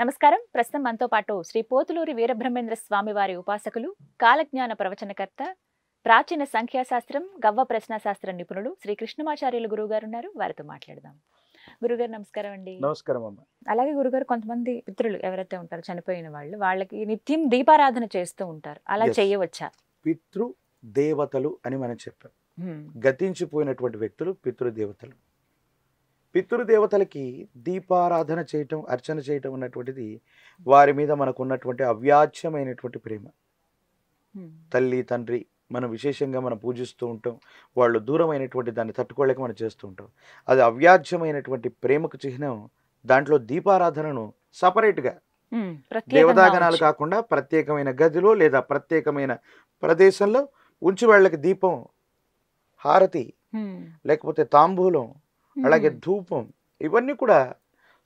నమస్కారం ప్రస్తుతం మనతో పాటు శ్రీ పోతులూరి వీరబ్రహ్మేంద్ర స్వామి వారి ఉపాసకులు కాలజ్ఞాన ప్రవచనకర్త ప్రాచీన సంఖ్యాశాస్త్రం గవ్వ ప్రశ్నశాస్త్ర నిపుణులు శ్రీ కృష్ణమాచార్యులు గురువుగారు ఉన్నారు వారితో మాట్లాడదాం గురుగారు నమస్కారం అండి నమస్కారం అమ్మ అలాగే గురుగారు కొంతమంది పితృలు ఎవరైతే ఉంటారో చనిపోయిన వాళ్ళు వాళ్ళకి నిత్యం దీపారాధన చేస్తూ ఉంటారు అలా చేయవచ్చా పితృ దేవతలు అని మనం చెప్పాం గతించిపోయినటువంటి వ్యక్తులు పితృదేవతలు పితృదేవతలకి దీపారాధన చేయటం అర్చన చేయటం అన్నటువంటిది వారి మీద మనకు ఉన్నటువంటి అవ్యాధ్యమైనటువంటి ప్రేమ తల్లి తండ్రి మనం విశేషంగా మనం పూజిస్తూ ఉంటాం వాళ్ళు దూరమైనటువంటి దాన్ని తట్టుకోలేక మనం చేస్తూ ఉంటాం అది అవ్యాజ్యమైనటువంటి ప్రేమకు చిహ్నం దాంట్లో దీపారాధనను సపరేట్గా దేవదాగనాలు కాకుండా ప్రత్యేకమైన గదిలో లేదా ప్రత్యేకమైన ప్రదేశంలో ఉంచి వాళ్ళకి దీపం హారతి లేకపోతే తాంబూలం అలాగే ధూపం ఇవన్నీ కూడా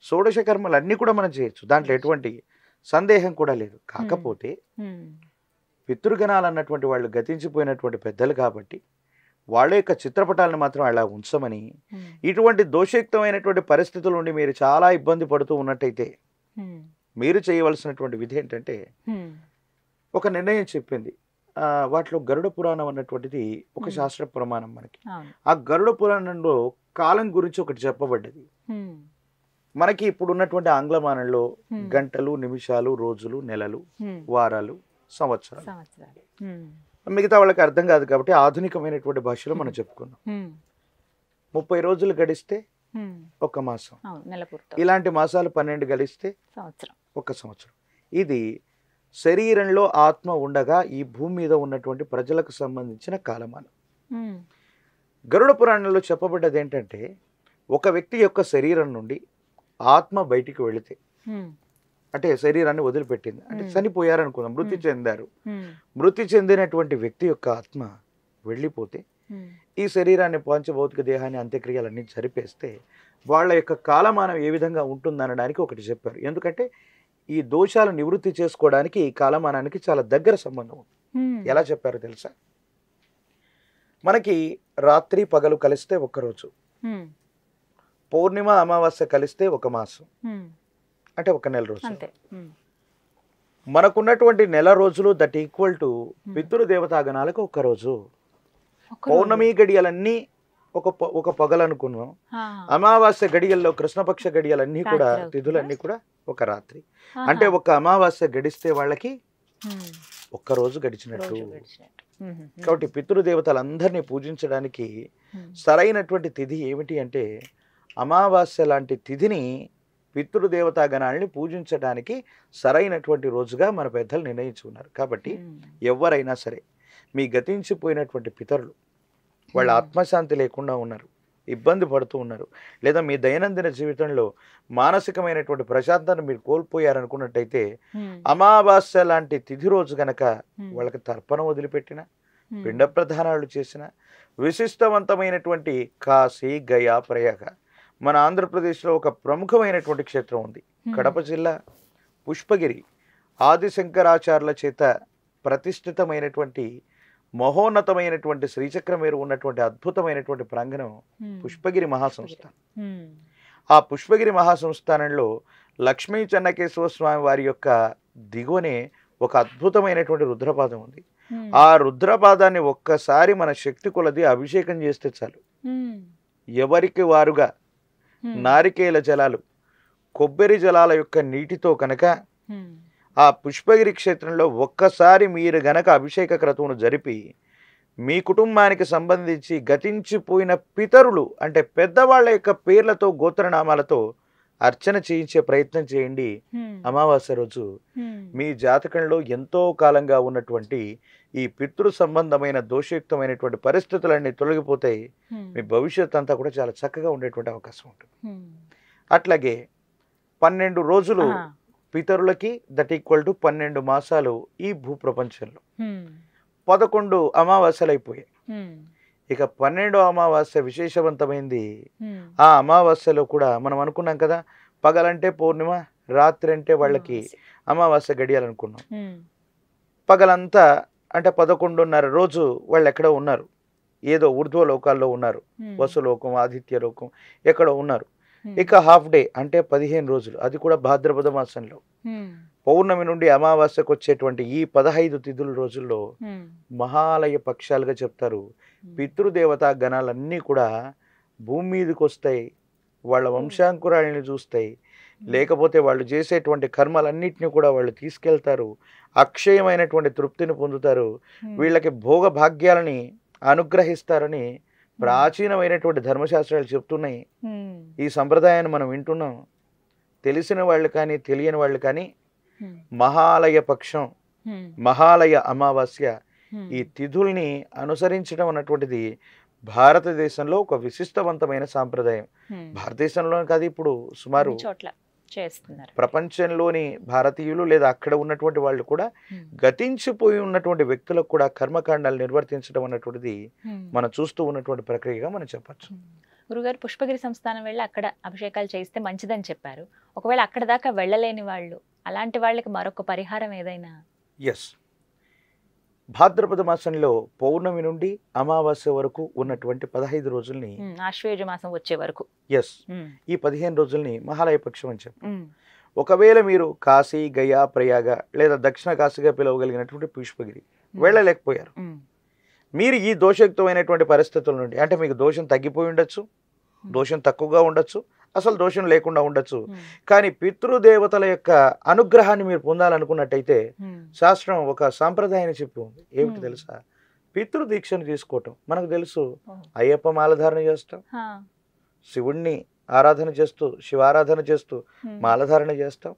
షోడశ కర్మలు అన్నీ కూడా మనం చేయొచ్చు దాంట్లో ఎటువంటి సందేహం కూడా లేదు కాకపోతే పితృగణాలు అన్నటువంటి వాళ్ళు గతించిపోయినటువంటి పెద్దలు కాబట్టి వాళ్ళ యొక్క చిత్రపటాలను మాత్రం అలా ఉంచమని ఇటువంటి దోషయుక్తమైనటువంటి పరిస్థితుల నుండి మీరు చాలా ఇబ్బంది పడుతూ ఉన్నట్టయితే మీరు చేయవలసినటువంటి విధి ఏంటంటే ఒక నిర్ణయం చెప్పింది వాటిలో గరుడ పురాణం అన్నటువంటిది ఒక శాస్త్ర ప్రమాణం మనకి ఆ గరుడ పురాణంలో కాలం గురించి ఒకటి చెప్పబడ్డది మనకి ఇప్పుడు ఉన్నటువంటి ఆంగ్లమానంలో గంటలు నిమిషాలు రోజులు నెలలు వారాలు సంవత్సరాలు మిగతా వాళ్ళకి అర్థం కాదు కాబట్టి ఆధునికమైనటువంటి భాషలో మనం చెప్పుకున్నాం ముప్పై రోజులు గడిస్తే ఒక మాసం ఇలాంటి మాసాలు పన్నెండు గడిస్తే ఒక సంవత్సరం ఇది శరీరంలో ఆత్మ ఉండగా ఈ భూమి మీద ఉన్నటువంటి ప్రజలకు సంబంధించిన కాలమానం గరుడ పురాణంలో చెప్పబడ్డది ఏంటంటే ఒక వ్యక్తి యొక్క శరీరం నుండి ఆత్మ బయటికి వెళితే అంటే శరీరాన్ని వదిలిపెట్టింది అంటే చనిపోయారనుకుందాం మృతి చెందారు మృతి చెందినటువంటి వ్యక్తి యొక్క ఆత్మ వెళ్ళిపోతే ఈ శరీరాన్ని పంచభౌతిక దేహాన్ని అంత్యక్రియలన్నీ జరిపేస్తే వాళ్ళ యొక్క కాలమానం ఏ విధంగా ఉంటుందనడానికి ఒకటి చెప్పారు ఎందుకంటే ఈ దోషాలు నివృత్తి చేసుకోవడానికి ఈ కాలమానానికి చాలా దగ్గర సంబంధం ఉంది ఎలా చెప్పారు తెలుసా మనకి రాత్రి పగలు కలిస్తే ఒక్కరోజు పౌర్ణిమ అమావాస్య కలిస్తే ఒక మాసం అంటే ఒక నెల రోజు మనకున్నటువంటి నెల రోజులు దట్ ఈక్వల్ టు పితృదేవతాగణాలకు ఒక రోజు పౌర్ణమి గడియలన్నీ ఒక ఒక పొగలనుకున్నాం అమావాస్య గడియల్లో కృష్ణపక్ష గడియలన్నీ కూడా తిథులన్నీ కూడా ఒక రాత్రి అంటే ఒక అమావాస్య గడిస్తే వాళ్ళకి ఒక్క రోజు గడిచినట్టు కాబట్టి పితృదేవతలందరినీ పూజించడానికి సరైనటువంటి తిథి ఏమిటి అంటే అమావాస్య లాంటి తిథిని పితృదేవతా గణాలని పూజించడానికి సరైనటువంటి రోజుగా మన పెద్దలు నిర్ణయించుకున్నారు కాబట్టి ఎవరైనా సరే మీ గతించిపోయినటువంటి పితరులు వాళ్ళ ఆత్మశాంతి లేకుండా ఉన్నారు ఇబ్బంది పడుతూ ఉన్నారు లేదా మీ దైనందిన జీవితంలో మానసికమైనటువంటి ప్రశాంతాన్ని మీరు కోల్పోయారనుకున్నట్టయితే అమావాస్య లాంటి తిథి రోజు గనక వాళ్ళకి తర్పణ వదిలిపెట్టిన పిండ ప్రధానాలు చేసిన విశిష్టవంతమైనటువంటి కాశీ గయా ప్రయాగ మన ఆంధ్రప్రదేశ్లో ఒక ప్రముఖమైనటువంటి క్షేత్రం ఉంది కడప జిల్లా పుష్పగిరి ఆదిశంకరాచార్యుల చేత ప్రతిష్ఠితమైనటువంటి మహోన్నతమైనటువంటి శ్రీచక్రం మీరు ఉన్నటువంటి అద్భుతమైనటువంటి ప్రాంగణం పుష్పగిరి మహాసంస్థానం ఆ పుష్పగిరి మహాసంస్థానంలో లక్ష్మీ చెన్నకేశ్వర స్వామి వారి యొక్క దిగువనే ఒక అద్భుతమైనటువంటి రుద్రపాదం ఉంది ఆ రుద్రపాదాన్ని ఒక్కసారి మన శక్తి కొలది అభిషేకం చేస్తే చాలు ఎవరికి వారుగా నారికేల జలాలు కొబ్బరి జలాల యొక్క నీటితో కనుక ఆ పుష్పగిరి క్షేత్రంలో ఒక్కసారి మీరు గనక అభిషేక క్రతువును జరిపి మీ కుటుంబానికి సంబంధించి గతించిపోయిన పితరులు అంటే పెద్దవాళ్ళ యొక్క పేర్లతో గోత్రనామాలతో అర్చన చేయించే ప్రయత్నం చేయండి అమావాస్య రోజు మీ జాతకంలో ఎంతో కాలంగా ఉన్నటువంటి ఈ పితృ సంబంధమైన దోషయుక్తమైనటువంటి పరిస్థితులన్నీ తొలగిపోతాయి మీ భవిష్యత్ అంతా కూడా చాలా చక్కగా ఉండేటువంటి అవకాశం ఉంటుంది అట్లాగే పన్నెండు రోజులు పితరులకి దట్ ఈక్వల్ టు పన్నెండు మాసాలు ఈ భూప్రపంచంలో పదకొండు అమావాస్యలు అయిపోయాయి ఇక పన్నెండో అమావాస్య విశేషవంతమైంది ఆ అమావాస్యలో కూడా మనం అనుకున్నాం కదా పగలంటే పౌర్ణిమ రాత్రి అంటే వాళ్ళకి అమావాస్య గడియాలనుకున్నాం పగలంతా అంటే పదకొండున్నర రోజు వాళ్ళు ఎక్కడో ఉన్నారు ఏదో ఊర్ధ్వలోకాల్లో ఉన్నారు వసులోకం ఆదిత్య లోకం ఎక్కడో ఉన్నారు ఇక హాఫ్ డే అంటే పదిహేను రోజులు అది కూడా భాద్రపద మాసంలో పౌర్ణమి నుండి అమావాస్యకు వచ్చేటువంటి ఈ పదహైదు తిథుల రోజుల్లో మహాలయ పక్షాలుగా చెప్తారు పితృదేవతా గణాలన్నీ కూడా భూమి మీదకి వస్తాయి వాళ్ళ వంశాంకురాలని చూస్తాయి లేకపోతే వాళ్ళు చేసేటువంటి కర్మలన్నింటినీ కూడా వాళ్ళు తీసుకెళ్తారు అక్షయమైనటువంటి తృప్తిని పొందుతారు వీళ్ళకి భోగభాగ్యాలని అనుగ్రహిస్తారని ప్రాచీనమైనటువంటి ధర్మశాస్త్రాలు చెప్తున్నాయి ఈ సంప్రదాయాన్ని మనం వింటున్నాం తెలిసిన వాళ్ళు కానీ తెలియని వాళ్ళు కానీ మహాలయ పక్షం మహాలయ అమావాస్య ఈ తిథుల్ని అనుసరించడం అన్నటువంటిది భారతదేశంలో ఒక విశిష్టవంతమైన సాంప్రదాయం భారతదేశంలో కాదు ఇప్పుడు సుమారు చేస్తున్నారు ప్రపంచంలోని భారతీయులు లేదా అక్కడ ఉన్నటువంటి వాళ్ళు కూడా గతించిపోయి ఉన్నటువంటి వ్యక్తులకు కూడా కర్మకాండాలు నిర్వర్తించడం అన్నటువంటిది మనం చూస్తూ ఉన్నటువంటి ప్రక్రియగా మనం చెప్పచ్చు గురుగారు పుష్పగిరి సంస్థానం వెళ్ళి అక్కడ అభిషేకాలు చేస్తే మంచిదని చెప్పారు ఒకవేళ అక్కడ దాకా వెళ్ళలేని వాళ్ళు అలాంటి వాళ్ళకి మరొక పరిహారం ఏదైనా ఎస్ భాద్రపద మాసంలో పౌర్ణమి నుండి అమావాస్య వరకు ఉన్నటువంటి పదహైదు రోజుల్ని ఆశ్వేజ మాసం వచ్చే వరకు ఎస్ ఈ పదిహేను రోజుల్ని మహాలయ పక్షం అని చెప్పి ఒకవేళ మీరు కాశీ గయా ప్రయాగ లేదా దక్షిణ కాశీగా పిలవగలిగినటువంటి పుష్పగిరి వెళ్ళలేకపోయారు మీరు ఈ దోషయుక్తమైనటువంటి పరిస్థితుల నుండి అంటే మీకు దోషం తగ్గిపోయి ఉండొచ్చు దోషం తక్కువగా ఉండొచ్చు అసలు దోషం లేకుండా ఉండొచ్చు కానీ పితృదేవతల యొక్క అనుగ్రహాన్ని మీరు పొందాలనుకున్నట్టయితే శాస్త్రం ఒక సాంప్రదాయాన్ని చెప్పి ఉంది ఏమిటి తెలుసా పితృదీక్షను తీసుకోవటం మనకు తెలుసు అయ్యప్ప మాలధారణ చేస్తాం శివుణ్ణి ఆరాధన చేస్తూ శివారాధన చేస్తూ మాలధారణ చేస్తాం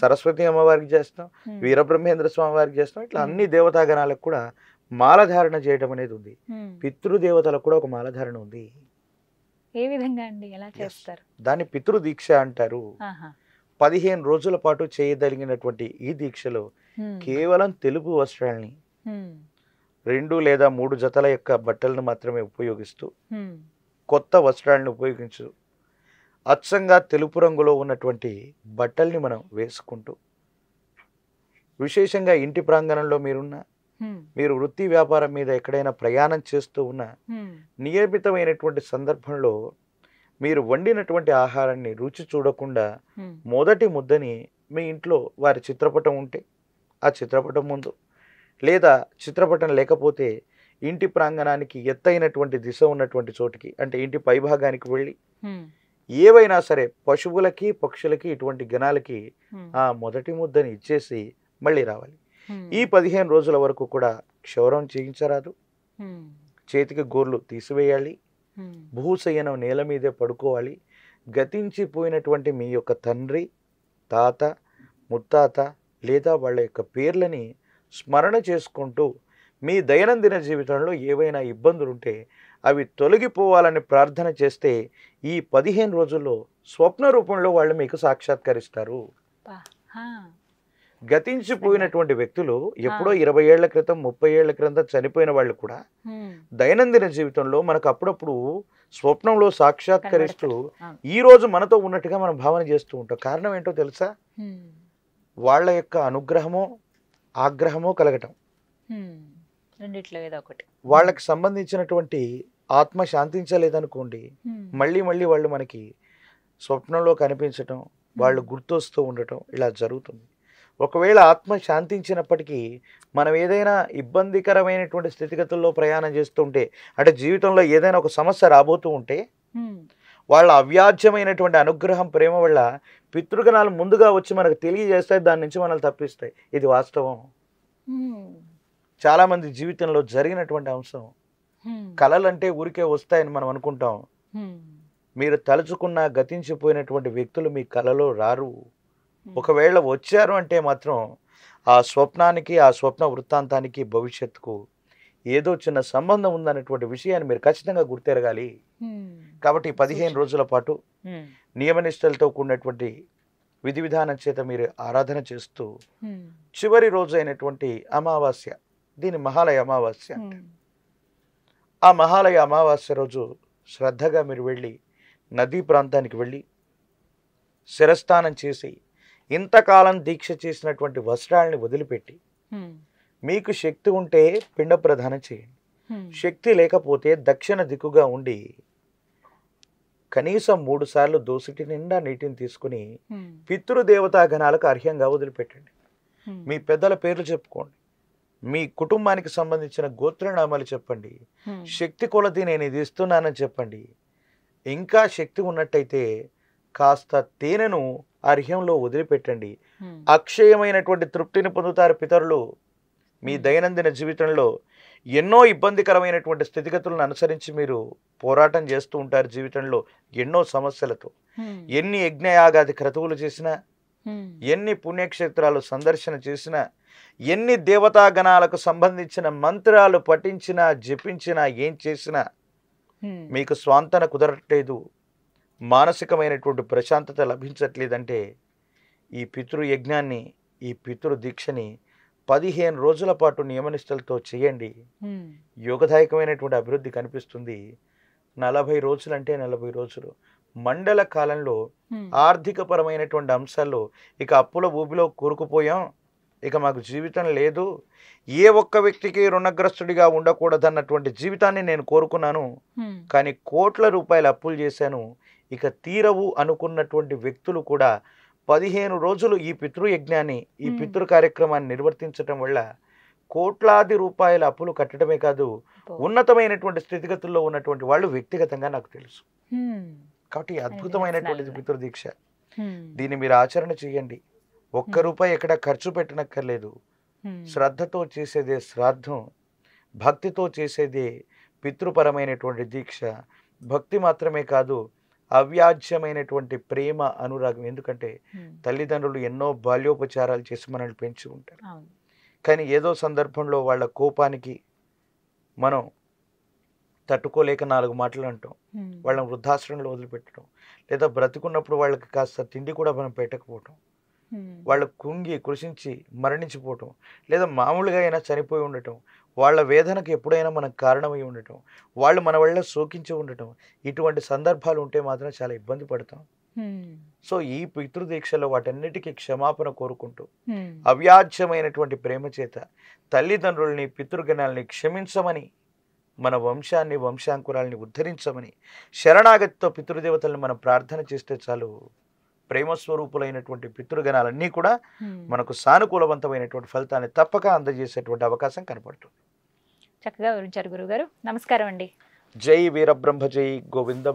సరస్వతి అమ్మవారికి చేస్తాం వీరబ్రహ్మేంద్ర స్వామి వారికి చేస్తాం ఇట్లా అన్ని దేవతాగణాలకు కూడా మాలధారణ చేయడం అనేది ఉంది పితృదేవతలకు కూడా ఒక మాలధారణ ఉంది ఏ విధంగా అండి ఎలా చేస్తారు దాన్ని పితృదీక్ష అంటారు పదిహేను రోజుల పాటు చేయదలిగినటువంటి ఈ దీక్షలో కేవలం తెలుగు వస్త్రాల్ని రెండు లేదా మూడు జతల యొక్క బట్టలను మాత్రమే ఉపయోగిస్తూ కొత్త వస్త్రాలను ఉపయోగించు అచ్చంగా తెలుపు రంగులో ఉన్నటువంటి బట్టల్ని మనం వేసుకుంటూ విశేషంగా ఇంటి ప్రాంగణంలో మీరున్నా మీరు వృత్తి వ్యాపారం మీద ఎక్కడైనా ప్రయాణం చేస్తూ ఉన్న నియమితమైనటువంటి సందర్భంలో మీరు వండినటువంటి ఆహారాన్ని రుచి చూడకుండా మొదటి ముద్దని మీ ఇంట్లో వారి చిత్రపటం ఉంటే ఆ చిత్రపటం ముందు లేదా చిత్రపటం లేకపోతే ఇంటి ప్రాంగణానికి ఎత్తైనటువంటి దిశ ఉన్నటువంటి చోటికి అంటే ఇంటి పైభాగానికి వెళ్ళి ఏవైనా సరే పశువులకి పక్షులకి ఇటువంటి గణాలకి ఆ మొదటి ముద్దని ఇచ్చేసి మళ్ళీ రావాలి ఈ పదిహేను రోజుల వరకు కూడా క్షౌరం చేయించరాదు చేతికి గోర్లు తీసివేయాలి భూసయనం నేల మీదే పడుకోవాలి గతించిపోయినటువంటి మీ యొక్క తండ్రి తాత ముత్తాత లేదా వాళ్ళ యొక్క పేర్లని స్మరణ చేసుకుంటూ మీ దైనందిన జీవితంలో ఏవైనా ఇబ్బందులు ఉంటే అవి తొలగిపోవాలని ప్రార్థన చేస్తే ఈ పదిహేను రోజుల్లో స్వప్న రూపంలో వాళ్ళు మీకు సాక్షాత్కరిస్తారు గతించిపోయినటువంటి వ్యక్తులు ఎప్పుడో ఇరవై ఏళ్ల క్రితం ముప్పై ఏళ్ల క్రింద చనిపోయిన వాళ్ళు కూడా దైనందిన జీవితంలో మనకు అప్పుడప్పుడు స్వప్నంలో సాక్షాత్కరిస్తూ ఈ రోజు మనతో ఉన్నట్టుగా మనం భావన చేస్తూ ఉంటాం కారణం ఏంటో తెలుసా వాళ్ళ యొక్క అనుగ్రహమో ఆగ్రహమో కలగటం వాళ్ళకి సంబంధించినటువంటి ఆత్మ శాంతించలేదనుకోండి మళ్ళీ మళ్ళీ వాళ్ళు మనకి స్వప్నంలో కనిపించటం వాళ్ళు గుర్తొస్తూ ఉండటం ఇలా జరుగుతుంది ఒకవేళ ఆత్మ శాంతించినప్పటికీ మనం ఏదైనా ఇబ్బందికరమైనటువంటి స్థితిగతుల్లో ప్రయాణం చేస్తుంటే అంటే జీవితంలో ఏదైనా ఒక సమస్య రాబోతూ ఉంటే వాళ్ళ అవ్యాజ్యమైనటువంటి అనుగ్రహం ప్రేమ వల్ల పితృగణాలు ముందుగా వచ్చి మనకు తెలియజేస్తాయి దాని నుంచి మనల్ని తప్పిస్తాయి ఇది వాస్తవం చాలామంది జీవితంలో జరిగినటువంటి అంశం కళలు అంటే ఊరికే వస్తాయని మనం అనుకుంటాం మీరు తలుచుకున్న గతించిపోయినటువంటి వ్యక్తులు మీ కళలో రారు ఒకవేళ వచ్చారు అంటే మాత్రం ఆ స్వప్నానికి ఆ స్వప్న వృత్తాంతానికి భవిష్యత్తుకు ఏదో చిన్న సంబంధం ఉందనేటువంటి విషయాన్ని మీరు ఖచ్చితంగా గుర్తెరగాలి కాబట్టి పదిహేను రోజుల పాటు నియమనిష్టలతో కూడినటువంటి విధి విధానం చేత మీరు ఆరాధన చేస్తూ చివరి రోజు అయినటువంటి అమావాస్య దీని మహాలయ అమావాస్య అంటే ఆ మహాలయ అమావాస్య రోజు శ్రద్ధగా మీరు వెళ్ళి నదీ ప్రాంతానికి వెళ్ళి శిరస్థానం చేసి ఇంతకాలం దీక్ష చేసినటువంటి వస్త్రాలని వదిలిపెట్టి మీకు శక్తి ఉంటే పిండ ప్రధానం చేయండి శక్తి లేకపోతే దక్షిణ దిక్కుగా ఉండి కనీసం మూడు సార్లు దోసిటి నిండా నీటిని తీసుకుని పితృదేవతా గణాలకు అర్హంగా వదిలిపెట్టండి మీ పెద్దల పేర్లు చెప్పుకోండి మీ కుటుంబానికి సంబంధించిన గోత్రనామాలు చెప్పండి శక్తి కొలది నేను ఇది ఇస్తున్నానని చెప్పండి ఇంకా శక్తి ఉన్నట్టయితే కాస్త తేనెను అర్హ్యంలో వదిలిపెట్టండి అక్షయమైనటువంటి తృప్తిని పొందుతారు పితరులు మీ దైనందిన జీవితంలో ఎన్నో ఇబ్బందికరమైనటువంటి స్థితిగతులను అనుసరించి మీరు పోరాటం చేస్తూ ఉంటారు జీవితంలో ఎన్నో సమస్యలతో ఎన్ని యజ్ఞయాగాది క్రతువులు చేసినా ఎన్ని పుణ్యక్షేత్రాలు సందర్శన చేసినా ఎన్ని దేవతాగణాలకు సంబంధించిన మంత్రాలు పఠించినా జపించినా ఏం చేసినా మీకు స్వాంతన కుదరట్లేదు మానసికమైనటువంటి ప్రశాంతత లభించట్లేదంటే ఈ పితృయజ్ఞాన్ని ఈ పితృదీక్షని పదిహేను రోజుల పాటు నియమనిష్టలతో చేయండి యోగదాయకమైనటువంటి అభివృద్ధి కనిపిస్తుంది నలభై రోజులంటే నలభై రోజులు మండల కాలంలో ఆర్థిక పరమైనటువంటి అంశాల్లో ఇక అప్పుల ఊబిలో కూరుకుపోయాం ఇక మాకు జీవితం లేదు ఏ ఒక్క వ్యక్తికి రుణగ్రస్తుడిగా ఉండకూడదన్నటువంటి జీవితాన్ని నేను కోరుకున్నాను కానీ కోట్ల రూపాయల అప్పులు చేశాను ఇక తీరవు అనుకున్నటువంటి వ్యక్తులు కూడా పదిహేను రోజులు ఈ పితృయజ్ఞాన్ని ఈ పితృ కార్యక్రమాన్ని నిర్వర్తించటం వల్ల కోట్లాది రూపాయల అప్పులు కట్టడమే కాదు ఉన్నతమైనటువంటి స్థితిగతుల్లో ఉన్నటువంటి వాళ్ళు వ్యక్తిగతంగా నాకు తెలుసు కాబట్టి అద్భుతమైనటువంటిది పితృదీక్ష దీన్ని మీరు ఆచరణ చేయండి ఒక్క రూపాయి ఎక్కడ ఖర్చు పెట్టనక్కర్లేదు శ్రద్ధతో చేసేదే శ్రాద్ధం భక్తితో చేసేదే పితృపరమైనటువంటి దీక్ష భక్తి మాత్రమే కాదు అవ్యాజ్యమైనటువంటి ప్రేమ అనురాగం ఎందుకంటే తల్లిదండ్రులు ఎన్నో బాల్యోపచారాలు చేసి మనల్ని పెంచి ఉంటారు కానీ ఏదో సందర్భంలో వాళ్ళ కోపానికి మనం తట్టుకోలేక నాలుగు మాటలు అంటాం వాళ్ళని వృద్ధాశ్రమంలో వదిలిపెట్టడం లేదా బ్రతుకున్నప్పుడు వాళ్ళకి కాస్త తిండి కూడా మనం పెట్టకపోవటం వాళ్ళు కుంగి కృషించి మరణించిపోవటం లేదా మామూలుగా అయినా చనిపోయి ఉండటం వాళ్ళ వేదనకు ఎప్పుడైనా మనకు కారణమై ఉండటం వాళ్ళు మన వల్ల సోకించి ఉండటం ఇటువంటి సందర్భాలు ఉంటే మాత్రం చాలా ఇబ్బంది పడతాం సో ఈ పితృదీక్షలో వాటన్నిటికీ క్షమాపణ కోరుకుంటూ అవ్యాజ్యమైనటువంటి ప్రేమ చేత తల్లిదండ్రుల్ని పితృగణాల్ని క్షమించమని మన వంశాన్ని వంశాంకురాల్ని ఉద్ధరించమని శరణాగతితో పితృదేవతలను మనం ప్రార్థన చేస్తే చాలు ప్రేమస్వరూపులైనటువంటి పితృగణాలన్నీ కూడా మనకు సానుకూలవంతమైనటువంటి ఫలితాన్ని తప్పక అందజేసేటువంటి అవకాశం కనపడుతుంది చక్కగా వివరించారు గారు నమస్కారం అండి జై వీరబ్రహ్మ జై గోవింద